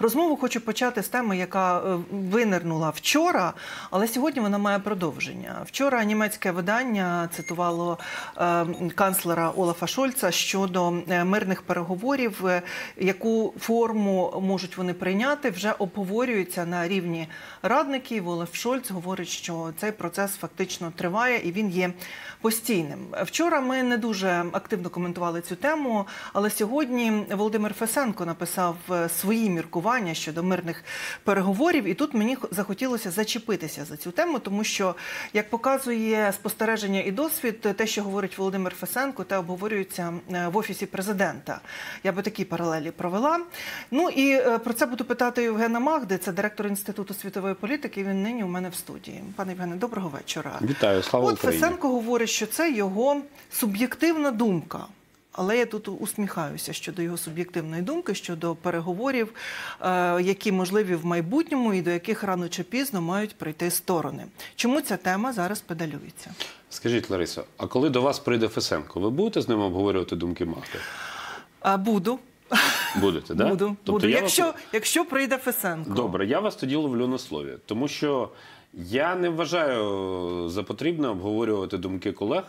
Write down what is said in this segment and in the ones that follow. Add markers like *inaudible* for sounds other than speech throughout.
Розмову хочу почати з теми, яка е, винирнула вчора, але сьогодні вона має продовження. Вчора німецьке видання цитувало е, канцлера Олафа Шольца щодо е, мирних переговорів, яку форму можуть вони прийняти, вже обговорюється на рівні радників. Олаф Шольц говорить, що цей процес фактично триває і він є постійним. Вчора ми не дуже активно коментували цю тему, але сьогодні Володимир Фесенко написав свої міркування спілкування щодо мирних переговорів. І тут мені захотілося зачепитися за цю тему, тому що як показує спостереження і досвід, те, що говорить Володимир Фесенко, те обговорюється е, в офісі президента. Я би такі паралелі провела. Ну і е, про це буду питати Євгена Магди, це директор інституту світової політики. Він нині у мене в студії. Пане Євгене, доброго вечора. Вітаю слава От Україні. Фесенко говорить, що це його суб'єктивна думка. Але я тут усміхаюся щодо його суб'єктивної думки, щодо переговорів, е, які можливі в майбутньому і до яких рано чи пізно мають прийти сторони. Чому ця тема зараз педалюється? Скажіть, Ларисо, а коли до вас прийде Фесенко, ви будете з ним обговорювати думки мати? А, Буду. Будете, да? Буду. Тобто Буду. Я якщо вас... якщо прийде Фесенко. Добре, я вас тоді ловлю на слові, тому що я не вважаю за потрібне обговорювати думки колег.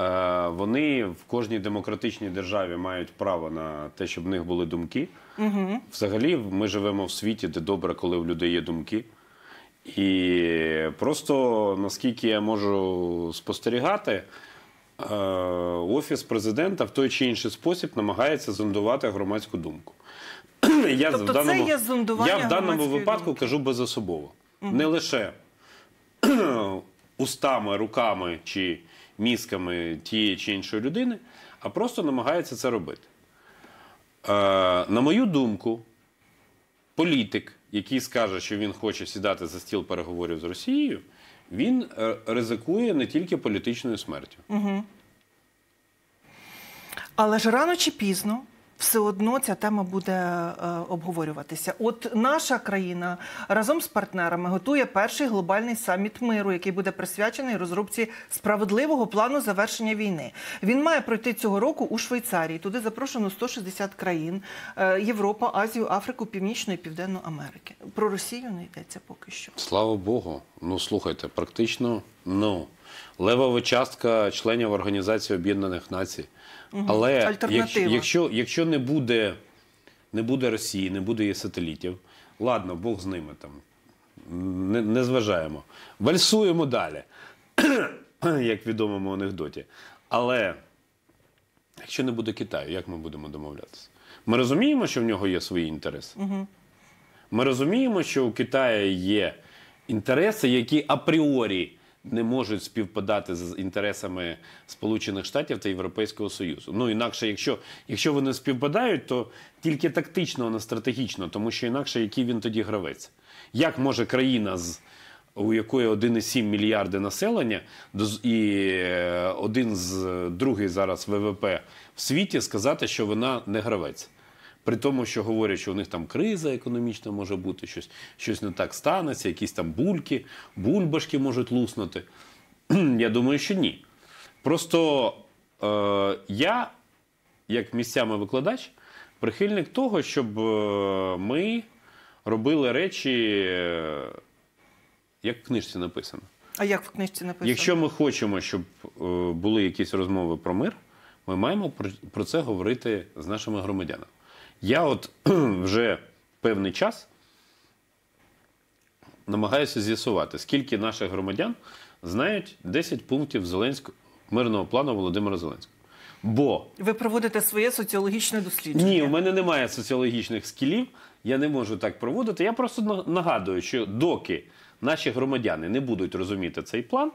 Е, вони в кожній демократичній державі мають право на те, щоб в них були думки. Угу. Взагалі, ми живемо в світі, де добре, коли в людей є думки. І просто наскільки я можу спостерігати, е, офіс президента в той чи інший спосіб намагається зондувати громадську думку. *clears throat* Я тобто в даному, це є зондування я в даному випадку думки. кажу безособово. Угу. Не лише *clears throat* устами, руками чи мізками тієї чи іншої людини, а просто намагається це робити. Е, на мою думку, політик, який скаже, що він хоче сідати за стіл переговорів з Росією, він е, ризикує не тільки політичною смертю. Угу. Але ж рано чи пізно все одно ця тема буде е, обговорюватися. От наша країна разом з партнерами готує перший глобальний саміт миру, який буде присвячений розробці справедливого плану завершення війни. Він має пройти цього року у Швейцарії. Туди запрошено 160 країн: е, Європа, Азію, Африку, Північну і Південну Америки. Про Росію не йдеться поки що. Слава Богу. Ну слухайте, практично ну левова частка членів Організації Об'єднаних Націй. Але якщо, якщо якщо не буде не буде Росії, не буде її сателітів, ладно, Бог з ними там. Не, не зважаємо. Вальсуємо далі, *clears throat* як відомому анекдоті. Але якщо не буде Китаю, як ми будемо домовлятися? Ми розуміємо, що в нього є свої інтереси. Ми розуміємо, що у Китаю є інтереси, які апріорі не можуть співпадати з інтересами Сполучених Штатів та Європейського Союзу. Ну інакше, якщо якщо вони співпадають, то тільки тактично, а не стратегічно, тому що інакше який він тоді гравець, як може країна з. У якої 1,7 мільярди населення, і е, один з другий зараз ВВП е в світі сказати, що вона не гравець. При тому, що говорять, що у них там криза економічна може бути, щось щось не так станеться, якісь там бульки, бульбашки можуть луснути. *clears throat* Я думаю, що ні. Просто е, я, як місцями викладач, прихильник того, щоб е ми робили речі, е як в книжці написано. А як в книжці написано? Якщо ми хочемо, щоб е були якісь розмови про мир, ми маємо про, про це говорити з нашими громадянами. Я от *clears throat* вже певний час намагаюся з'ясувати, скільки наших громадян знають 10 пунктів Зеленського мирного плану Володимира Зеленського. Бо ви проводите своє соціологічне дослідження? Ні, у мене немає соціологічних скілів. Я не можу так проводити. Я просто нагадую, що доки наші громадяни не будуть розуміти цей план,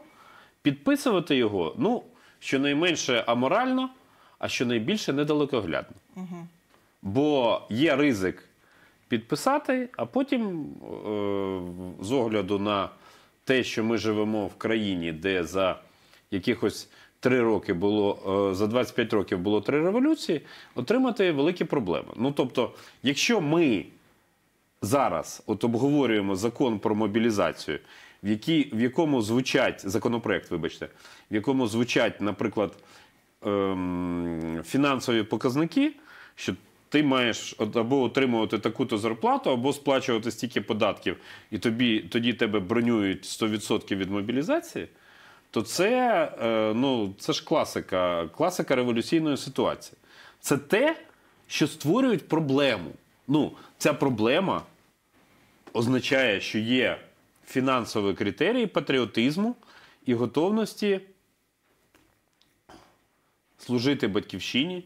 підписувати його ну щонайменше аморально, а щонайбільше недалекоглядно. Угу. Бо є ризик підписати, а потім, е, з огляду на те, що ми живемо в країні, де за якихось три роки було, е, за 25 років було три революції, отримати великі проблеми. Ну тобто, якщо ми зараз от обговорюємо закон про мобілізацію, в, якій, в якому звучать законопроект, вибачте, в якому звучать, наприклад, ем, фінансові показники, що ти маєш або отримувати таку-то зарплату, або сплачувати стільки податків, і тобі тоді тебе бронюють 100% від мобілізації, то це е, ну, це ж класика, класика революційної ситуації. Це те, що створюють проблему. Ну, ця проблема означає, що є фінансові критерії патріотизму і готовності служити батьківщині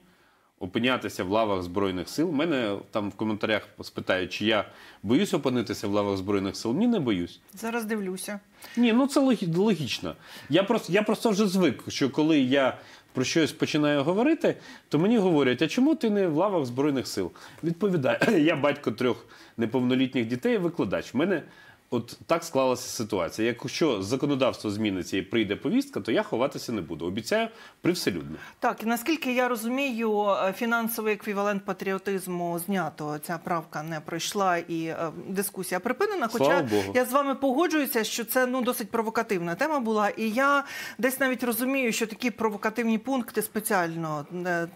опинятися в лавах Збройних сил. Мене там в коментарях спитають, чи я боюсь опинитися в лавах Збройних сил. Ні, не боюсь. Зараз дивлюся. Ні, ну це логічно. Я просто, я просто вже звик, що коли я. Про щось починаю говорити, то мені говорять, а чому ти не в лавах Збройних сил? Відповідаю, *laughs* я батько трьох неповнолітніх дітей, викладач. В мене От так склалася ситуація. Якщо законодавство зміниться і прийде повістка, то я ховатися не буду. Обіцяю привселюдно. Так наскільки я розумію, е, фінансовий еквівалент патріотизму знято ця правка не пройшла і е, дискусія припинена. Хоча я з вами погоджуюся, що це ну досить провокативна тема була, і я десь навіть розумію, що такі провокативні пункти спеціально е,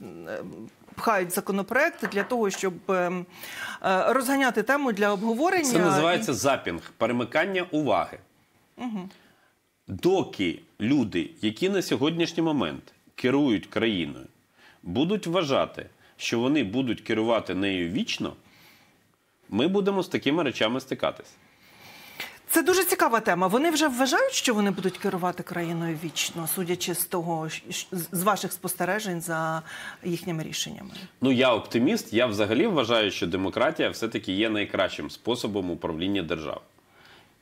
пхають законопроекти для того, щоб ем, е, розганяти тему для обговорення. Це називається запінг, перемикання уваги. Угу. Доки люди, які на сьогоднішній момент керують країною, будуть вважати, що вони будуть керувати нею вічно, ми будемо з такими речами стикатись. Це дуже цікава тема. Вони вже вважають, що вони будуть керувати країною вічно, судячи з того, з ваших спостережень за їхніми рішеннями. Ну я оптиміст. Я взагалі вважаю, що демократія все-таки є найкращим способом управління держав.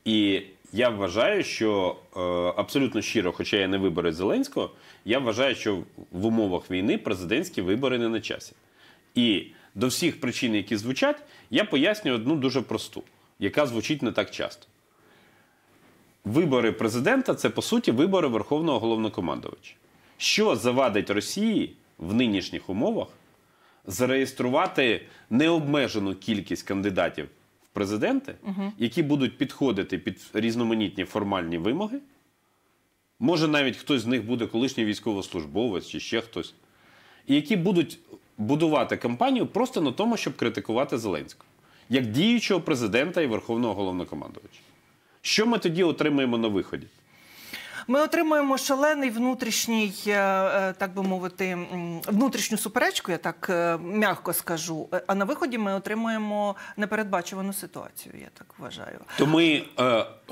І я вважаю, що е, абсолютно щиро, хоча я не вибори Зеленського, я вважаю, що в умовах війни президентські вибори не на часі. І до всіх причин, які звучать, я поясню одну дуже просту, яка звучить не так часто вибори президента це по суті вибори Верховного головнокомандувача. Що завадить Росії в нинішніх умовах зареєструвати необмежену кількість кандидатів в президенти, угу. які будуть підходити під різноманітні формальні вимоги? Може, навіть хтось з них буде колишній військовослужбовець чи ще хтось, і які будуть будувати кампанію просто на тому, щоб критикувати Зеленського як діючого президента і верховного головнокомандувача. Що ми тоді отримаємо на виході? Ми отримуємо шалений внутрішній, е, е, так би мовити, внутрішню суперечку, я так е, м'яко скажу. А на виході ми отримуємо непередбачувану ситуацію. Я так вважаю. То ми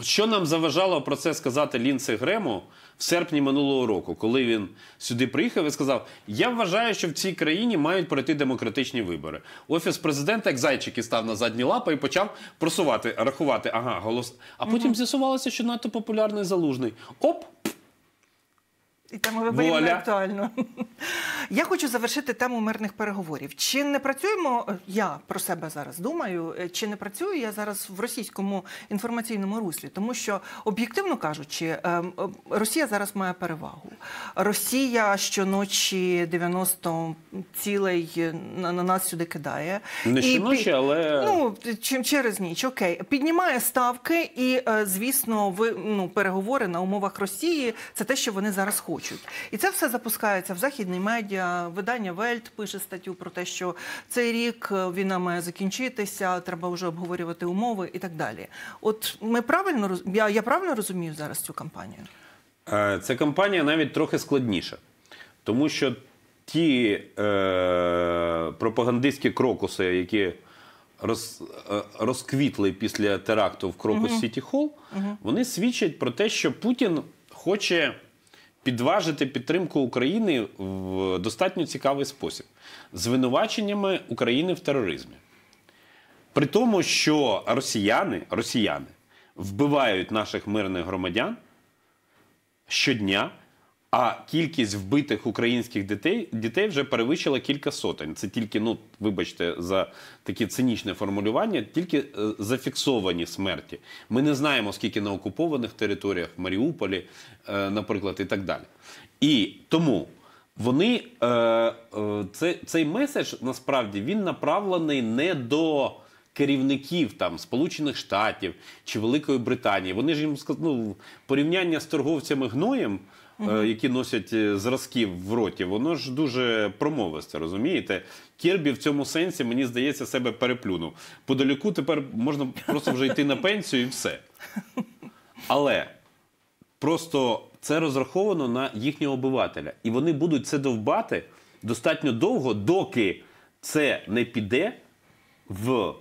що нам заважало про це сказати Лінце Грему? в серпні минулого року, коли він сюди приїхав і сказав: Я вважаю, що в цій країні мають пройти демократичні вибори. Офіс президента, як зайчики, став на задні лапи і почав просувати, рахувати ага, голос. А потім угу. з'ясувалося, що надто популярний залужний. Оп! І тему виборів не актуально. Я хочу завершити тему мирних переговорів. Чи не працюємо? Е, я про себе зараз думаю, е, чи не працюю я зараз в російському інформаційному руслі, тому що об'єктивно кажучи, ем, е, Росія зараз має перевагу. Росія щоночі 90 цілей на нас сюди кидає. Не щоночі, але ну чим через ніч окей, піднімає ставки, і звісно, ви ну переговори на умовах Росії. Це те, що вони зараз хочуть хочуть. І це все запускається в західний медіа. Видання Вельт пише статтю про те, що цей рік е, війна має закінчитися, треба вже обговорювати умови і так далі. От ми правильно я, я правильно розумію зараз цю кампанію? Е, ця кампанія навіть трохи складніша, тому що ті е, пропагандистські крокуси, які роз, е, розквітли після теракту в крокус Сіті Хол, вони свідчать про те, що Путін хоче підважити підтримку України в достатньо цікавий спосіб звинуваченнями України в тероризмі. При тому, що росіяни, росіяни вбивають наших мирних громадян щодня. А кількість вбитих українських дітей дітей вже перевищила кілька сотень. Це тільки, ну вибачте, за таке цинічне формулювання, тільки е, зафіксовані смерті. Ми не знаємо, скільки на окупованих територіях, в Маріуполі, е, наприклад, і так далі. І тому вони е, це, цей меседж насправді він направлений не до керівників там Сполучених Штатів чи Великої Британії. Вони ж їм ну, порівняння з торговцями гноєм. Mm -hmm. Які носять е, зразки в роті, воно ж дуже промовисте, розумієте? Кірбі в цьому сенсі, мені здається, себе переплюнув. Подаліку тепер можна просто вже йти на пенсію і все. Але просто це розраховано на їхнього обивателя. І вони будуть це довбати достатньо довго, доки це не піде в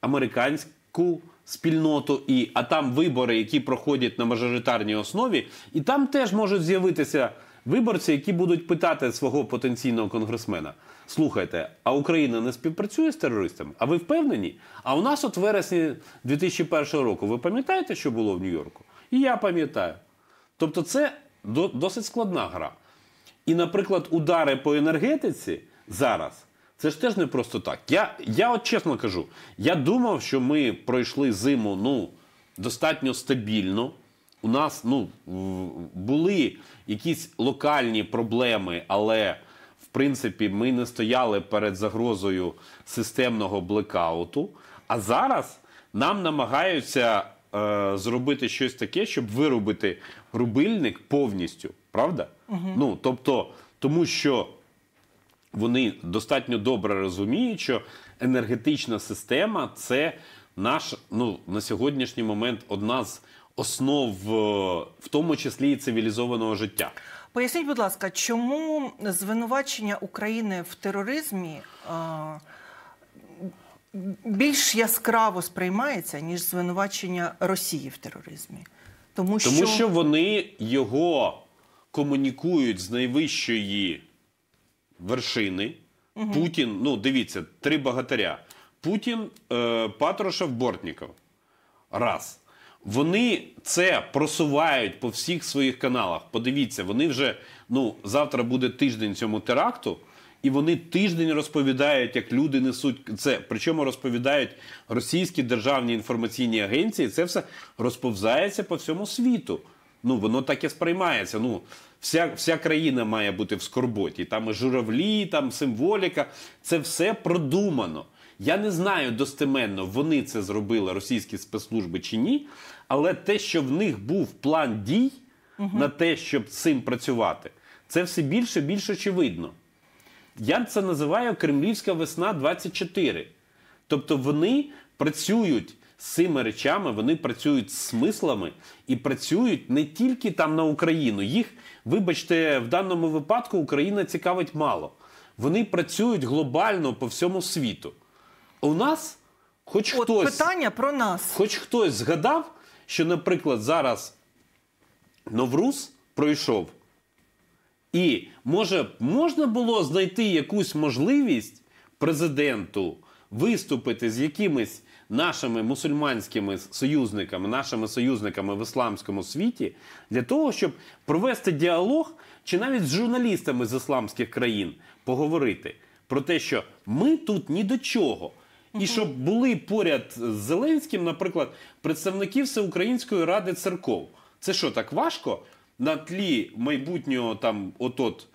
американську спільноту, і а там вибори, які проходять на мажоритарній основі, і там теж можуть з'явитися виборці, які будуть питати свого потенційного конгресмена: слухайте, а Україна не співпрацює з терористами? А ви впевнені? А у нас, от вересні 2001 року, ви пам'ятаєте, що було в Нью-Йорку? І я пам'ятаю. Тобто, це досить складна гра. І, наприклад, удари по енергетиці зараз це ж теж не просто так. Я я от чесно кажу, я думав, що ми пройшли зиму ну, достатньо стабільно. У нас ну, були якісь локальні проблеми, але в принципі ми не стояли перед загрозою системного блекауту. А зараз нам намагаються е, зробити щось таке, щоб виробити рубильник повністю. Правда? Угу. Ну, тобто, тому що вони достатньо добре розуміють, що енергетична система це наш ну на сьогоднішній момент одна з основ, е, в тому числі і цивілізованого життя. Поясніть, будь ласка, чому звинувачення України в тероризмі? А... Е, більш яскраво сприймається ніж звинувачення Росії в тероризмі, тому що тому що вони його комунікують з найвищої вершини. Угу. Путін, ну дивіться, три богатиря. Путін, е, Патрушев, Бортніков. Раз. Вони це просувають по всіх своїх каналах. Подивіться, вони вже ну завтра буде тиждень цьому теракту, і вони тиждень розповідають, як люди несуть це. Причому розповідають російські державні інформаційні агенції. Це все розповзається по всьому світу. Ну воно так і сприймається. Ну вся вся країна має бути в скорботі. Там і журавлі, там символіка. Це все продумано. Я не знаю достеменно, вони це зробили російські спецслужби чи ні, але те, що в них був план дій угу. на те, щоб цим працювати, це все більше і більш очевидно. Я це називаю Кремлівська весна 24. Тобто вони працюють з цими речами вони працюють з смислами і працюють не тільки там на Україну. Їх, вибачте, в даному випадку Україна цікавить мало. Вони працюють глобально по всьому світу. У нас, хоч От хтось питання про нас, хоч хтось згадав, що, наприклад, зараз Новрус пройшов. І може можна було знайти якусь можливість президенту виступити з якимись нашими мусульманськими союзниками, нашими союзниками в ісламському світі, для того, щоб провести діалог чи навіть з журналістами з ісламських країн поговорити про те, що ми тут ні до чого. І щоб були поряд з Зеленським, наприклад, представників Всеукраїнської ради церков. Це що так важко на тлі майбутнього там от-от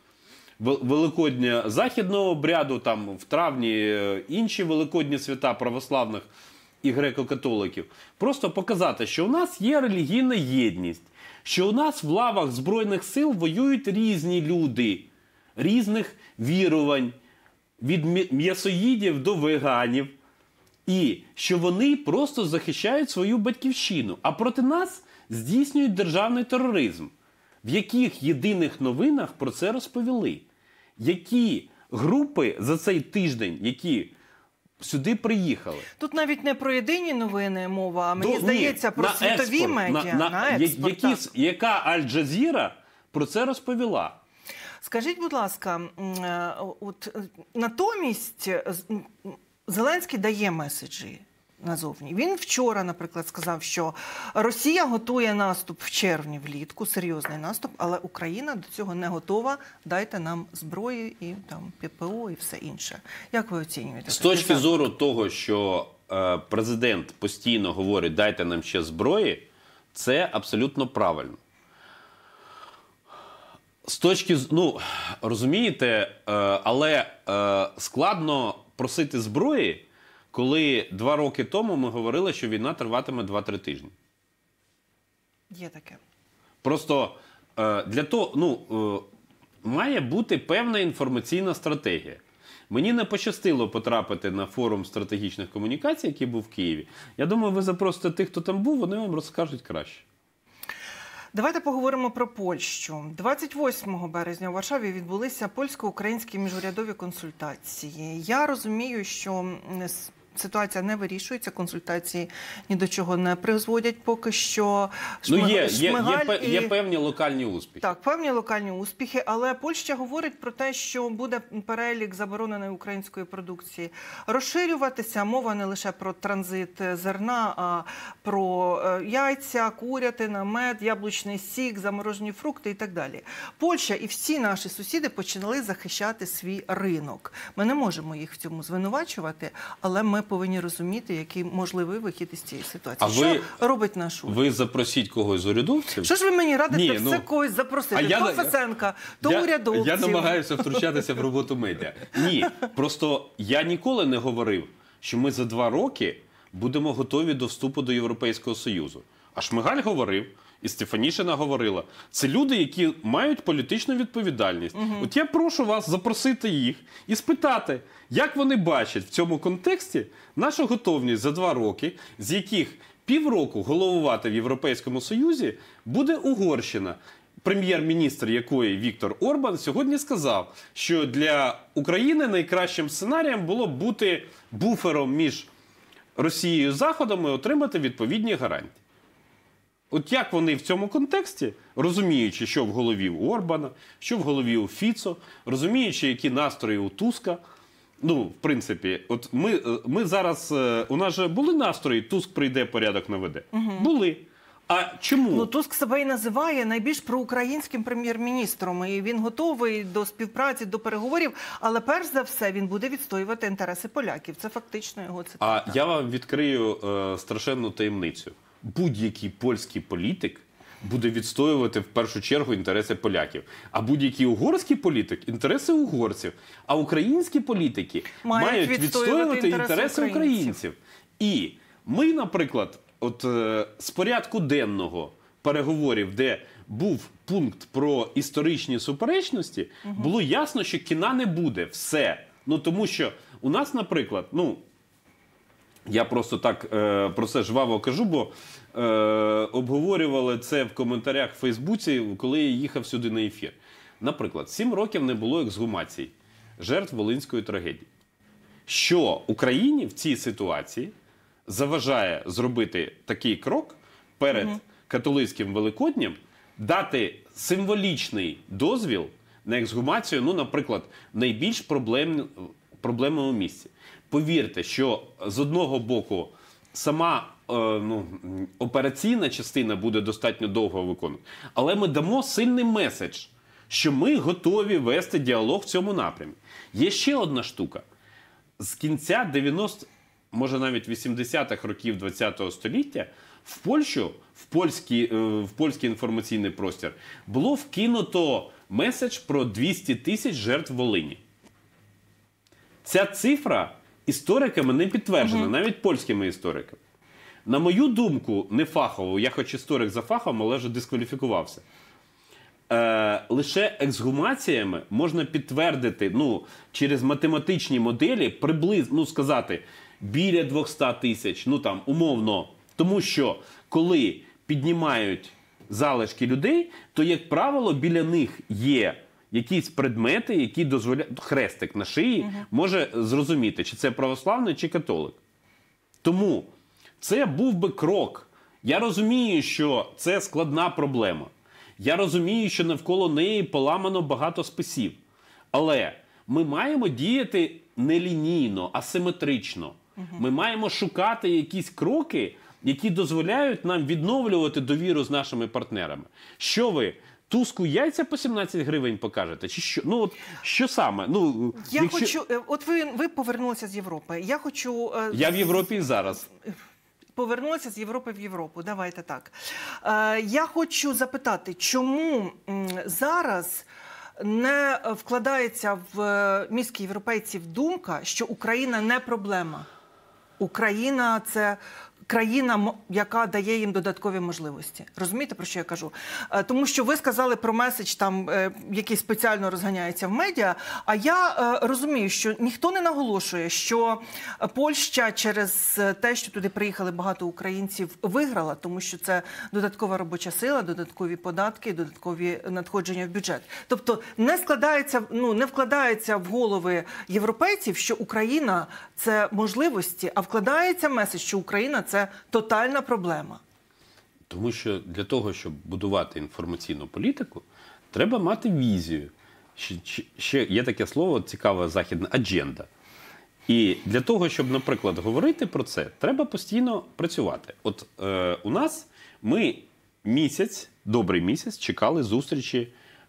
Великодня західного обряду, там в травні е, інші великодні свята православних і греко-католиків, просто показати, що у нас є релігійна єдність, що у нас в лавах Збройних сил воюють різні люди, різних вірувань, від м'ясоїдів до веганів, і що вони просто захищають свою батьківщину, а проти нас здійснюють державний тероризм, в яких єдиних новинах про це розповіли. Які групи за цей тиждень, які сюди приїхали. Тут навіть не про єдині новини мова, а мені До, здається ні, про на світові експорт, медіа. На, на, на експорт, які, Яка Аль-Джазіра про це розповіла? Скажіть, будь ласка, е, от е, натомість Зеленський дає меседжі назовні. Він вчора, наприклад, сказав, що Росія готує наступ в червні влітку, серйозний наступ, але Україна до цього не готова. Дайте нам зброю і там ППО і все інше. Як ви оцінюєте з точки зору того, що е, президент постійно говорить, дайте нам ще зброї, це абсолютно правильно. З точки ну розумієте, е, але е, складно просити зброї, коли два роки тому ми говорили, що війна триватиме 2-3 тижні. Є таке. Просто е, для того ну, е, має бути певна інформаційна стратегія. Мені не пощастило потрапити на форум стратегічних комунікацій, який був в Києві. Я думаю, ви запросите тих, хто там був, вони вам розкажуть краще. Давайте поговоримо про Польщу. 28 березня у Варшаві відбулися польсько-українські міжурядові консультації. Я розумію, що ситуація не вирішується, консультації ні до чого не призводять. Поки що ну є, є, є, є, і... є певні локальні успіхи. Так, певні локальні успіхи, але Польща говорить про те, що буде перелік забороненої української продукції розширюватися. Мова не лише про транзит зерна, а про е, яйця, курятина, мед, яблучний сік, заморожені фрукти і так далі. Польща і всі наші сусіди починали захищати свій ринок. Ми не можемо їх в цьому звинувачувати, але ми повинні розуміти, який можливий вихід із цієї ситуації. А що ви, робить наш уряд? Ви запросіть когось з урядовців? Що ж ви мені радите Ні, ну, все когось запросити? Я, то Фесенка, то я, урядовців. Я намагаюся втручатися в роботу медіа. Ні, просто я ніколи не говорив, що ми за два роки будемо готові до вступу до Європейського Союзу. А Шмигаль говорив, і Стефанішина говорила, це люди, які мають політичну відповідальність. Угу. От я прошу вас запросити їх і спитати, як вони бачать в цьому контексті нашу готовність за два роки, з яких півроку головувати в Європейському Союзі буде Угорщина. Прем'єр-міністр якої Віктор Орбан сьогодні сказав, що для України найкращим сценарієм було бути буфером між Росією і Заходом і отримати відповідні гарантії. От як вони в цьому контексті, розуміючи, що в голові у Орбана, що в голові у Фіцо, розуміючи, які настрої у Туска. Ну, в принципі, от ми е, ми зараз. Е, у нас же були настрої, Туск прийде, порядок наведе. Угу. Були. А чому ну Туск себе і називає найбільш проукраїнським прем'єр-міністром? І Він готовий до співпраці, до переговорів. Але перш за все він буде відстоювати інтереси поляків. Це фактично його цитата. А я вам відкрию е, страшенну таємницю будь-який польський політик. Буде відстоювати в першу чергу інтереси поляків. А будь-який угорський політик інтереси угорців. А українські політики мають, мають відстоювати, відстоювати інтереси українців. українців. І ми, наприклад, от е, з порядку денного переговорів, де був пункт про історичні суперечності, угу. було ясно, що кіна не буде все. Ну тому що у нас, наприклад, ну я просто так е, про це жваво кажу, бо е, обговорювали це в коментарях в Фейсбуці, коли я їхав сюди на ефір. Наприклад, сім років не було ексгумацій жертв волинської трагедії. Що Україні в цій ситуації заважає зробити такий крок перед угу. католицьким Великоднем, дати символічний дозвіл на ексгумацію, ну, наприклад, найбільш проблем, проблемному місці. Повірте, що з одного боку сама Е, ну, операційна частина буде достатньо довго виконувати. Але ми дамо сильний меседж, що ми готові вести діалог в цьому напрямі. Є ще одна штука. З кінця 90 може навіть 80-х років ХХ століття в Польщу, в польський, е, в польський інформаційний простір було вкинуто меседж про 200 тисяч жертв Волині. Ця цифра істориками не підтверджена, навіть польськими істориками. На мою думку, не фахово, я хоч історик за фахом, але вже дискваліфікувався. Е, Лише ексгумаціями можна підтвердити ну, через математичні моделі приблизно ну, сказати біля 200 тисяч, ну там умовно. Тому що коли піднімають залишки людей, то, як правило, біля них є. Якісь предмети, які дозволяють хрестик на шиї, uh може зрозуміти, чи це православний, чи католик. Тому це був би крок. Я розумію, що це складна проблема. Я розумію, що навколо неї поламано багато списів. Але ми маємо діяти не лінійно, а симетрично. Ми маємо шукати якісь кроки, які дозволяють нам відновлювати довіру з нашими партнерами. Що ви? Туску яйця по 17 гривень покажете, чи що ну от що саме? Ну я якщо... хочу, е, от ви ви повернулися з Європи. Я хочу е, я в Європі зараз. Е, повернулися з Європи в Європу. Давайте так. Е, я хочу запитати, чому зараз. Не вкладається в е, міських європейців думка, що Україна не проблема. Україна це країна, яка дає їм додаткові можливості. Розумієте, про що я кажу? Е, тому що ви сказали про меседж, там е, який спеціально розганяється в медіа. А я е, розумію, що ніхто не наголошує, що Польща через те, що туди приїхали багато українців, виграла, тому що це додаткова робоча сила, додаткові податки, додаткові надходження в бюджет. Тобто не складається, ну не вкладається в голови європейців, що Україна це можливості, а вкладається меседж, що Україна це це тотальна проблема. Тому що для того, щоб будувати інформаційну політику, треба мати візію. Ще є таке слово цікаве західна адженда. І для того, щоб, наприклад, говорити про це, треба постійно працювати. От е, у нас ми місяць, добрий місяць, чекали зустрічі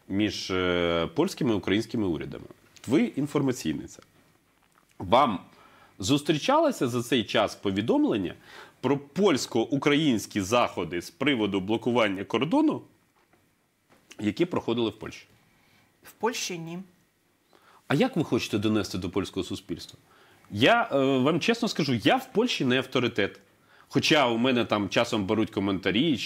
між е, польськими і українськими урядами. Ви інформаційниця. Вам зустрічалося за цей час повідомлення про польсько-українські заходи з приводу блокування кордону, які проходили в Польщі? В Польщі ні. А як ви хочете донести до польського суспільства? Я е, вам чесно скажу, я в Польщі не авторитет. Хоча у мене там часом беруть коментарі,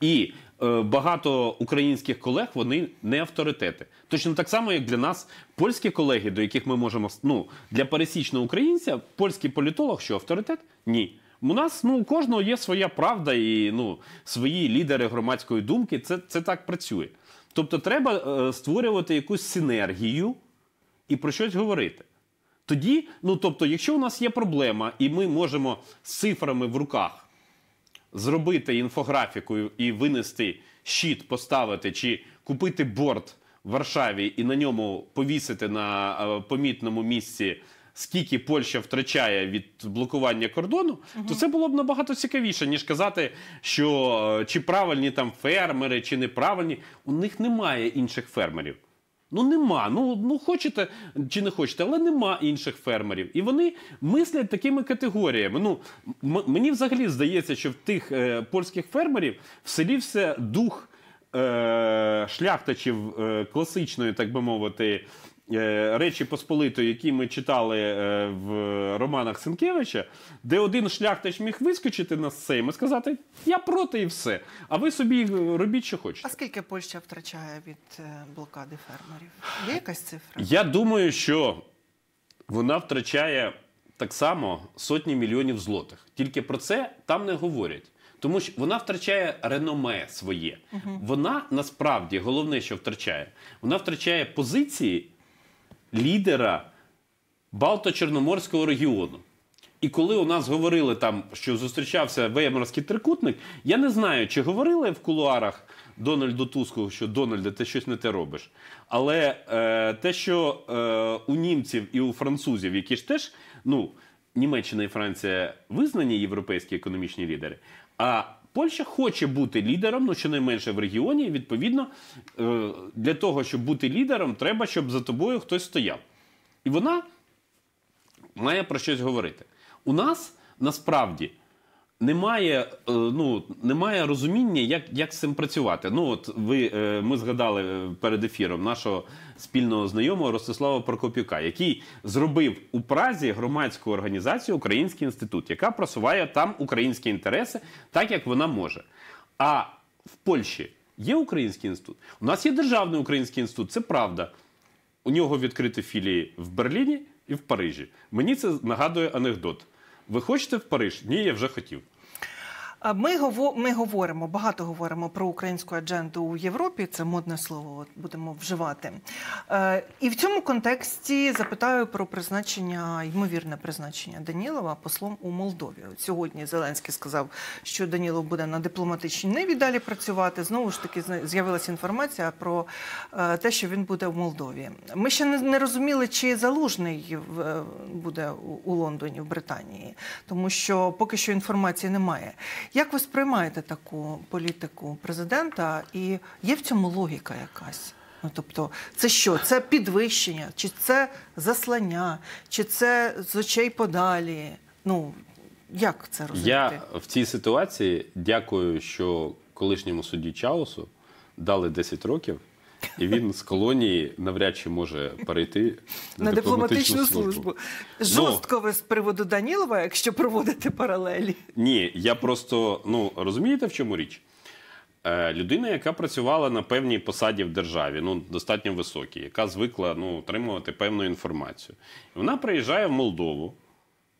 і е, багато українських колег вони не авторитети. Точно так само, як для нас, польські колеги, до яких ми можемо ну для пересічного українця, польський політолог, що авторитет? Ні. У нас ну у кожного є своя правда і ну свої лідери громадської думки. Це, Це так працює. Тобто, треба е, створювати якусь синергію і про щось говорити. Тоді, ну тобто, якщо у нас є проблема, і ми можемо з цифрами в руках зробити інфографіку і винести щит, поставити чи купити борт в Варшаві і на ньому повісити на е, помітному місці скільки Польща втрачає від блокування кордону, угу. то це було б набагато цікавіше, ніж казати, що е, чи правильні там фермери, чи неправильні. У них немає інших фермерів. Ну нема. Ну ну хочете чи не хочете, але нема інших фермерів. І вони мислять такими категоріями. Ну мені взагалі здається, що в тих е, польських фермерів вселівся дух е, шляхтачів е, класичної, так би мовити, Е, Речі Посполитої, які ми читали е, в романах Сенкевича, де один шляхтич міг вискочити на сейм і сказати: Я проти і все. А ви собі е, робіть, що хочете. А скільки Польща втрачає від блокади фермерів? Є якась цифра? Я думаю, що вона втрачає так само сотні мільйонів злотих. Тільки про це там не говорять. Тому що вона втрачає реноме своє. Угу. Вона насправді головне, що втрачає, вона втрачає позиції лідера Балто-Чорноморського регіону. І коли у нас говорили там, що зустрічався Веймарський трикутник, я не знаю, чи говорили в кулуарах Дональду Туску, що Дональде, ти щось не те робиш. Але е, те, що е, у німців і у французів, які ж теж, ну, Німеччина і Франція визнані європейські економічні лідери, а Польща хоче бути лідером, ну щонайменше в регіоні. Відповідно, е, для того, щоб бути лідером, треба, щоб за тобою хтось стояв. І вона має про щось говорити. У нас насправді немає е, ну, немає розуміння, як як з цим працювати. Ну от ви е, ми згадали е, перед ефіром нашого спільного знайомого Ростислава Прокопюка, який зробив у Празі громадську організацію Український інститут, яка просуває там українські інтереси, так як вона може. А в Польщі є український інститут. У нас є державний український інститут, це правда. У нього відкриті філії в Берліні і в Парижі. Мені це нагадує анекдот. Ви хочете в Париж? Ні, я вже хотів. Ми ми говоримо багато говоримо про українську адженду у Європі. Це модне слово от будемо вживати. Е, і в цьому контексті запитаю про призначення, ймовірне призначення Данілова послом у Молдові. От сьогодні Зеленський сказав, що Данілов буде на дипломатичній неві далі працювати. Знову ж таки, з'явилася інформація про е, те, що він буде в Молдові. Ми ще не розуміли, чи залужний в е, буде у Лондоні в Британії, тому що поки що інформації немає. Як ви сприймаєте таку політику президента? І є в цьому логіка якась? Ну, тобто, це що? Це підвищення, чи це заслання, чи це з очей подалі? Ну як це розуміти? Я в цій ситуації дякую, що колишньому судді Чаусу дали 10 років і він з колонії навряд чи може перейти на, на дипломатичну, дипломатичну службу. Ну, Жорстко ви з приводу Данілова, якщо проводити паралелі. Ні, я просто ну розумієте в чому річ? Е, людина, яка працювала на певній посаді в державі, ну достатньо високій, яка звикла ну, отримувати певну інформацію. Вона приїжджає в Молдову.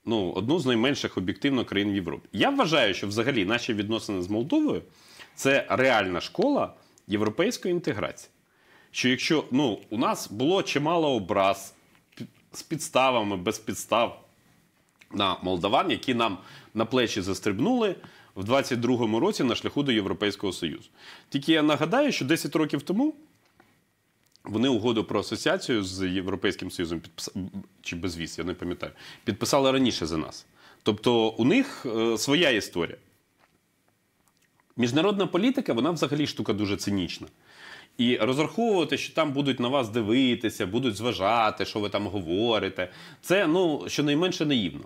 Ну, одну з найменших об'єктивно країн в Європі. Я вважаю, що взагалі наші відносини з Молдовою це реальна школа європейської інтеграції що якщо ну, у нас було чимало образ з підставами, без підстав на молдаван, які нам на плечі застрибнули в 22-му році на шляху до Європейського Союзу. Тільки я нагадаю, що 10 років тому. Вони угоду про асоціацію з Європейським Союзом підписали, чи безвіз, я не пам'ятаю, підписали раніше за нас. Тобто у них е, своя історія. Міжнародна політика, вона взагалі штука дуже цинічна. І розраховувати, що там будуть на вас дивитися, будуть зважати, що ви там говорите. Це ну щонайменше наївно.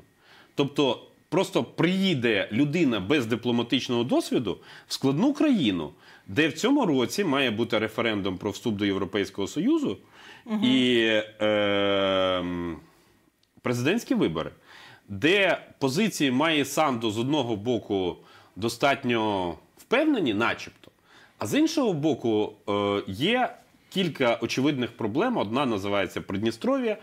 Тобто, просто приїде людина без дипломатичного досвіду в складну країну, де в цьому році має бути референдум про вступ до Європейського Союзу угу. і е, президентські вибори, де позиції має Санду з одного боку достатньо впевнені, начебто. А з іншого боку, е, є кілька очевидних проблем. Одна називається Придністров'я,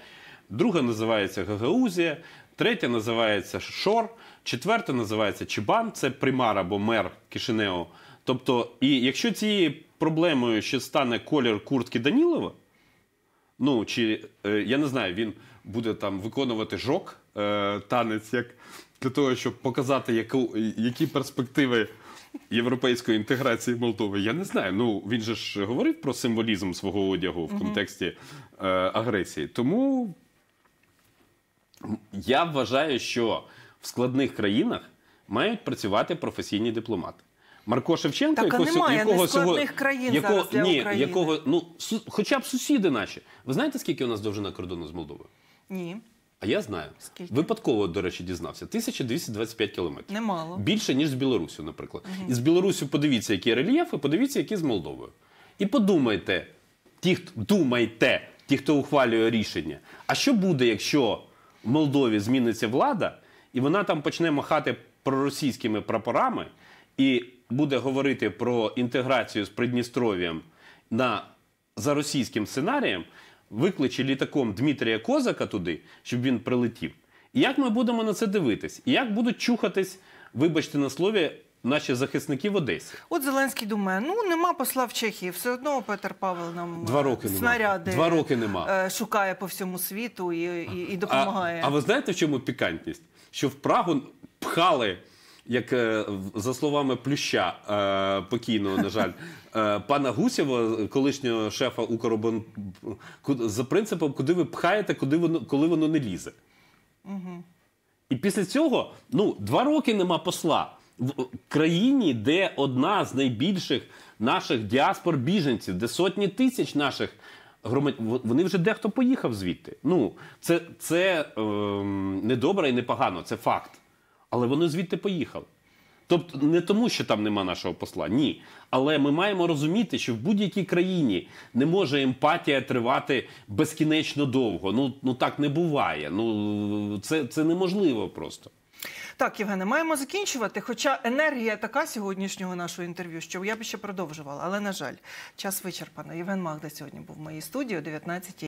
друга називається Гагаузія, третя називається Шор, четверта називається Чебан, це примар або мер Кишинео. Тобто, і якщо цією проблемою ще стане колір куртки Данілова, ну чи е, я не знаю, він буде там виконувати жок, е, танець як для того, щоб показати, яку, які перспективи європейської інтеграції Молдови. Я не знаю. Ну він же ж говорив про символізм свого одягу в контексті е, агресії. Тому я вважаю, що в складних країнах мають працювати професійні дипломати. Марко Шевченко, Так, якого, немає якого нескладних країн якого, зараз для ні, України. якого ну су- хоча б сусіди наші. Ви знаєте, скільки у нас довжина кордону з Молдовою? Ні. А я знаю. Скільки? Випадково, до речі, дізнався. 1225 кілометрів. Немало. Більше, ніж з Білорусю, наприклад. Угу. І з Білорусю подивіться, які рельєфи, подивіться, які з Молдовою. І подумайте, ті, хто думайте, ті, хто ухвалює рішення. А що буде, якщо в Молдові зміниться влада, і вона там почне махати проросійськими прапорами і буде говорити про інтеграцію з Придністров'ям на за російським сценарієм, викличе літаком Дмитрія Козака туди, щоб він прилетів. І як ми будемо на це дивитись? І як будуть чухатись, вибачте на слові, наші захисники в Одесі? От Зеленський думає: ну нема посла в Чехії, все одно Петр Павел нам Два роки е, снаряди Два роки нема. Е, шукає по всьому світу і, і, і допомагає. А, а ви знаєте, в чому пікантність? Що в Прагу пхали як е, за словами плюща е, покійного, на жаль, е, пана Гусєва, колишнього шефа Укробон, за принципом, куди ви пхаєте, куди воно коли воно не лізе. Угу. І після цього ну, два роки нема посла в країні, де одна з найбільших наших діаспор біженців, де сотні тисяч наших громадян, вони вже дехто поїхав звідти. Ну, це це е, недобре і непогано, це факт але вони звідти поїхали. Тобто не тому, що там нема нашого посла, ні. Але ми маємо розуміти, що в будь-якій країні не може емпатія тривати безкінечно довго. Ну ну так не буває. Ну це, це неможливо просто. Так, Євгене, маємо закінчувати. Хоча енергія така сьогоднішнього нашого інтерв'ю, що я б ще продовжувала, але на жаль, час вичерпано. Євген Магда сьогодні був в моїй студії о 19